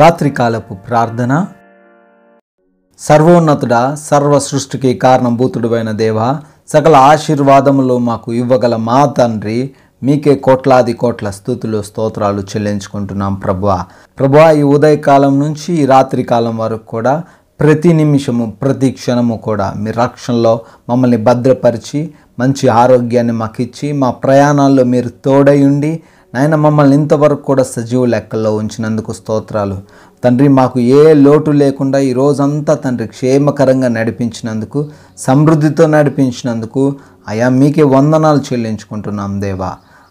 రాత్రికాలపు ప్రార్థన సర్వోన్నతుడ సర్వ సృష్టికి కారణభూతుడువైన దేవ సకల ఆశీర్వాదములు మాకు ఇవ్వగల మా తండ్రి మీకే కోట్లాది కోట్ల స్థుతులు స్తోత్రాలు చెల్లించుకుంటున్నాం ప్రభువ ప్రభువ ఈ ఉదయకాలం నుంచి ఈ రాత్రి కాలం వరకు కూడా ప్రతి నిమిషము ప్రతి క్షణము కూడా మీ రక్షణలో మమ్మల్ని భద్రపరిచి మంచి ఆరోగ్యాన్ని మాకిచ్చి మా ప్రయాణాల్లో మీరు తోడయుండి నాయన మమ్మల్ని ఇంతవరకు కూడా సజీవ లెక్కల్లో ఉంచినందుకు స్తోత్రాలు తండ్రి మాకు ఏ లోటు లేకుండా ఈ రోజంతా తండ్రి క్షేమకరంగా నడిపించినందుకు సమృద్ధితో నడిపించినందుకు అయా మీకే వందనాలు చెల్లించుకుంటున్నాం దేవా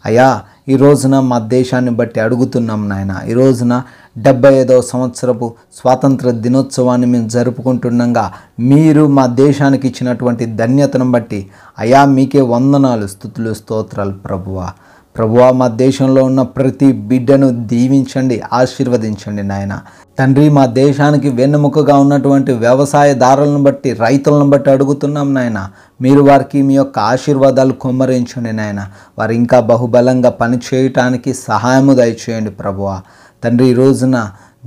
అయా ఈ రోజున మా దేశాన్ని బట్టి అడుగుతున్నాం నాయన ఈ రోజున డెబ్బై ఐదవ సంవత్సరపు స్వాతంత్ర దినోత్సవాన్ని మేము జరుపుకుంటుండగా మీరు మా దేశానికి ఇచ్చినటువంటి ధన్యతను బట్టి అయా మీకే వందనాలు స్థుతులు స్తోత్రాలు ప్రభువా ప్రభువా మా దేశంలో ఉన్న ప్రతి బిడ్డను దీవించండి ఆశీర్వదించండి నాయన తండ్రి మా దేశానికి వెన్నెముకగా ఉన్నటువంటి వ్యవసాయదారులను బట్టి రైతులను బట్టి అడుగుతున్నాం నాయన మీరు వారికి మీ యొక్క ఆశీర్వాదాలు కుమ్మరించండి నాయన వారు ఇంకా బహుబలంగా పనిచేయటానికి సహాయము దయచేయండి ప్రభువా తండ్రి ఈ రోజున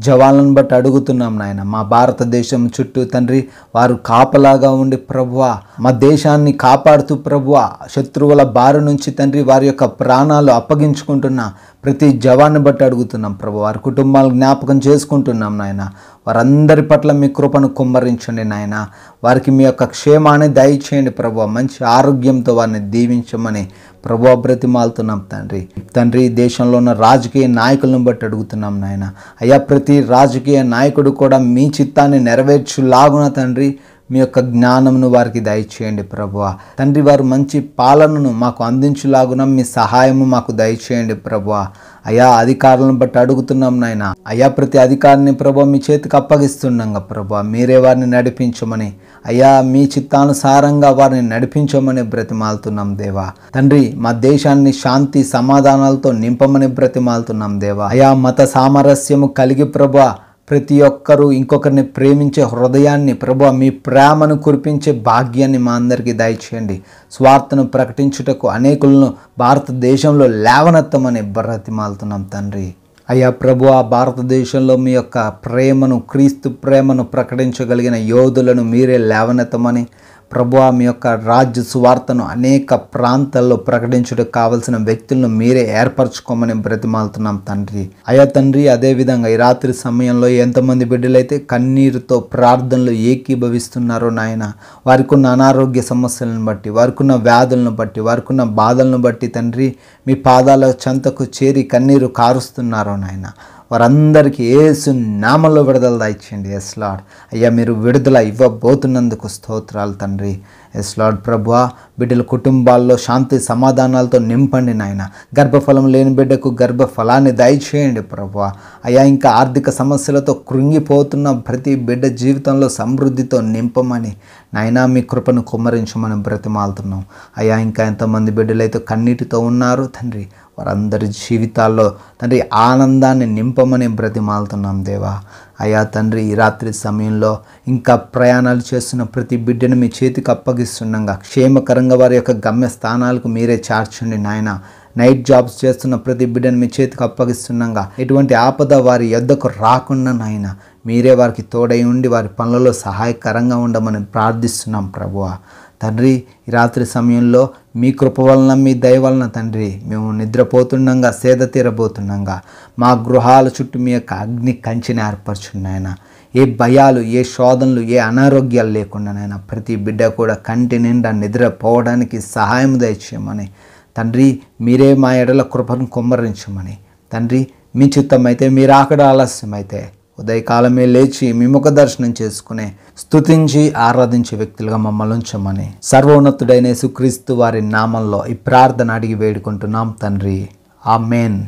జవాన్లను బట్టి అడుగుతున్నాం నాయన మా భారతదేశం చుట్టూ తండ్రి వారు కాపలాగా ఉండి ప్రభువ మా దేశాన్ని కాపాడుతూ ప్రభువ శత్రువుల బారి నుంచి తండ్రి వారి యొక్క ప్రాణాలు అప్పగించుకుంటున్న ప్రతి జవాన్ని బట్టి అడుగుతున్నాం ప్రభు వారి కుటుంబాలు జ్ఞాపకం చేసుకుంటున్నాం నాయన వారందరి పట్ల మీ కృపను కుమ్మరించండి నాయన వారికి మీ యొక్క క్షేమాన్ని దయచేయండి ప్రభు మంచి ఆరోగ్యంతో వారిని దీవించమని ప్రభా బ్రతిమాలుతున్నాం తండ్రి తండ్రి దేశంలో ఉన్న రాజకీయ నాయకులను బట్టి అడుగుతున్నాం నాయన అయ్యా ప్రతి రాజకీయ నాయకుడు కూడా మీ చిత్తాన్ని నెరవేర్చులాగున తండ్రి మీ యొక్క జ్ఞానమును వారికి దయచేయండి ప్రభువ తండ్రి వారు మంచి పాలనను మాకు అందించులాగున మీ సహాయము మాకు దయచేయండి ప్రభువ అయా అధికారులను బట్టి అడుగుతున్నాం నాయన అయా ప్రతి అధికారిని ప్రభా మీ చేతికి అప్పగిస్తున్నాం ప్రభా మీరే వారిని నడిపించమని అయా మీ చిత్తానుసారంగా వారిని నడిపించమని బ్రతిమాలుతున్నాం దేవా తండ్రి మా దేశాన్ని శాంతి సమాధానాలతో నింపమని బ్రతిమాలుతున్నాం దేవా అయా మత సామరస్యము కలిగి ప్రభా ప్రతి ఒక్కరూ ఇంకొకరిని ప్రేమించే హృదయాన్ని ప్రభు మీ ప్రేమను కురిపించే భాగ్యాన్ని మా అందరికీ దయచేయండి స్వార్థను ప్రకటించుటకు అనేకులను భారతదేశంలో లేవనెత్తమని బ్రతిమాలుతున్నాం తండ్రి అయ్యా ప్రభు ఆ భారతదేశంలో మీ యొక్క ప్రేమను క్రీస్తు ప్రేమను ప్రకటించగలిగిన యోధులను మీరే లేవనెత్తమని ప్రభు మీ యొక్క రాజ్య సువార్తను అనేక ప్రాంతాల్లో ప్రకటించుటకు కావలసిన వ్యక్తులను మీరే ఏర్పరచుకోమని బ్రతిమాలుతున్నాం తండ్రి అయ్యా తండ్రి అదేవిధంగా ఈ రాత్రి సమయంలో ఎంతమంది బిడ్డలైతే కన్నీరుతో ప్రార్థనలు ఏకీభవిస్తున్నారో నాయన వారికి ఉన్న అనారోగ్య సమస్యలను బట్టి వారికి ఉన్న వ్యాధులను బట్టి వారికి ఉన్న బాధలను బట్టి తండ్రి మీ పాదాల చెంతకు చేరి కన్నీరు కారుస్తున్నారో నాయన వారందరికీ ఏసు నామంలో విడుదల దాయిచ్చండి ఎస్ లాడ్ అయ్యా మీరు విడుదల ఇవ్వబోతున్నందుకు స్తోత్రాలు తండ్రి ఎస్ లార్డ్ ప్రభా బిడ్డల కుటుంబాల్లో శాంతి సమాధానాలతో నింపండి నాయన గర్భఫలం లేని బిడ్డకు గర్భఫలాన్ని దయచేయండి ప్రభు అయా ఇంకా ఆర్థిక సమస్యలతో కృంగిపోతున్న ప్రతి బిడ్డ జీవితంలో సమృద్ధితో నింపమని నాయనా మీ కృపను కుమ్మరించమని బ్రతిమాలుతున్నాం అయా ఇంకా ఎంతమంది బిడ్డలైతే కన్నీటితో ఉన్నారు తండ్రి వారందరి జీవితాల్లో తండ్రి ఆనందాన్ని నింపమని బ్రతిమాలుతున్నాం దేవా అయా తండ్రి ఈ రాత్రి సమయంలో ఇంకా ప్రయాణాలు చేస్తున్న ప్రతి బిడ్డను మీ చేతికి అప్పగిస్తుండగా క్షేమకరంగా వారి యొక్క గమ్య స్థానాలకు మీరే చార్చండి నాయన నైట్ జాబ్స్ చేస్తున్న ప్రతి బిడ్డను మీ చేతికి అప్పగిస్తుండగా ఎటువంటి ఆపద వారి ఎద్దకు రాకుండా నాయన మీరే వారికి తోడై ఉండి వారి పనులలో సహాయకరంగా ఉండమని ప్రార్థిస్తున్నాం ప్రభువ తండ్రి రాత్రి సమయంలో మీ కృప వలన మీ దయ వలన తండ్రి మేము నిద్రపోతుండగా సేద తీరబోతుండగా మా గృహాల చుట్టూ మీ యొక్క అగ్ని కంచిని ఏర్పరచున్నాయన ఏ భయాలు ఏ శోధనలు ఏ అనారోగ్యాలు లేకుండా నాయన ప్రతి బిడ్డ కూడా కంటి నిండా నిద్రపోవడానికి సహాయం దయచేయమని తండ్రి మీరే మా ఎడల కృపను కుమ్మరించమని తండ్రి మీ చిత్తం అయితే మీరు ఆకడ ఆలస్యం అయితే ఉదయకాలమే లేచి మిముఖ దర్శనం చేసుకునే స్తుతించి ఆరాధించే వ్యక్తులుగా మమ్మల్ని ఉంచమని సర్వోన్నతుడైన సుక్రీస్తు వారి నామంలో ఈ ప్రార్థన అడిగి వేడుకుంటున్నాం తండ్రి ఆ మేన్